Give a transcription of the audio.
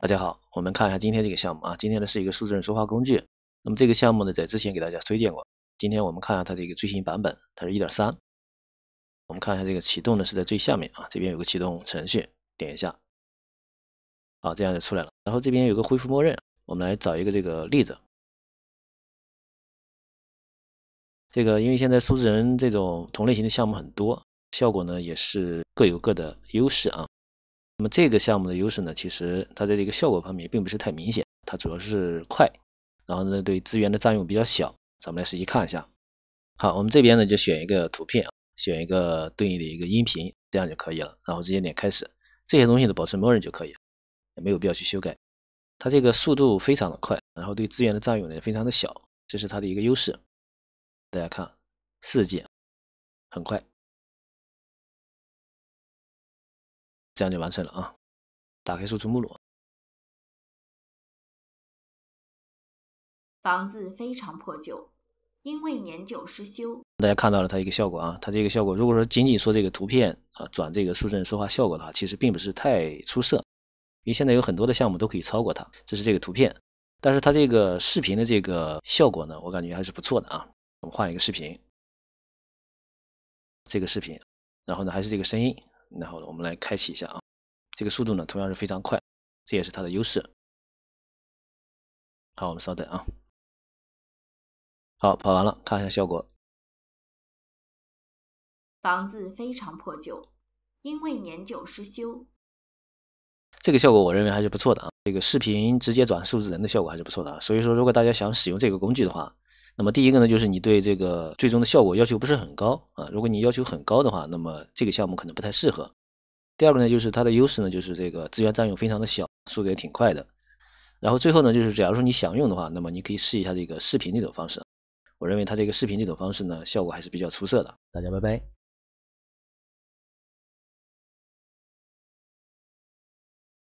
大家好，我们看一下今天这个项目啊。今天呢是一个数字人说话工具。那么这个项目呢，在之前给大家推荐过。今天我们看一下它这个最新版本，它是一点三。我们看一下这个启动呢是在最下面啊，这边有个启动程序，点一下，好，这样就出来了。然后这边有个恢复默认，我们来找一个这个例子。这个因为现在数字人这种同类型的项目很多，效果呢也是各有各的优势啊。那么这个项目的优势呢？其实它在这个效果方面并不是太明显，它主要是快，然后呢对资源的占用比较小。咱们来实际看一下。好，我们这边呢就选一个图片，选一个对应的一个音频，这样就可以了。然后直接点开始，这些东西呢保持默认就可以，也没有必要去修改。它这个速度非常的快，然后对资源的占用呢也非常的小，这是它的一个优势。大家看，四 G，很快。这样就完成了啊！打开输出目录。房子非常破旧，因为年久失修。大家看到了它一个效果啊，它这个效果，如果说仅仅说这个图片啊，转这个数字说话效果的话，其实并不是太出色，因为现在有很多的项目都可以超过它。这是这个图片，但是它这个视频的这个效果呢，我感觉还是不错的啊。我们换一个视频，这个视频，然后呢，还是这个声音。然后我们来开启一下啊，这个速度呢同样是非常快，这也是它的优势。好，我们稍等啊。好，跑完了，看一下效果。房子非常破旧，因为年久失修。这个效果我认为还是不错的啊，这个视频直接转数字人的效果还是不错的。啊。所以说，如果大家想使用这个工具的话，那么第一个呢，就是你对这个最终的效果要求不是很高啊。如果你要求很高的话，那么这个项目可能不太适合。第二个呢，就是它的优势呢，就是这个资源占用非常的小，速度也挺快的。然后最后呢，就是假如说你想用的话，那么你可以试一下这个视频这种方式。我认为它这个视频这种方式呢，效果还是比较出色的。大家拜拜。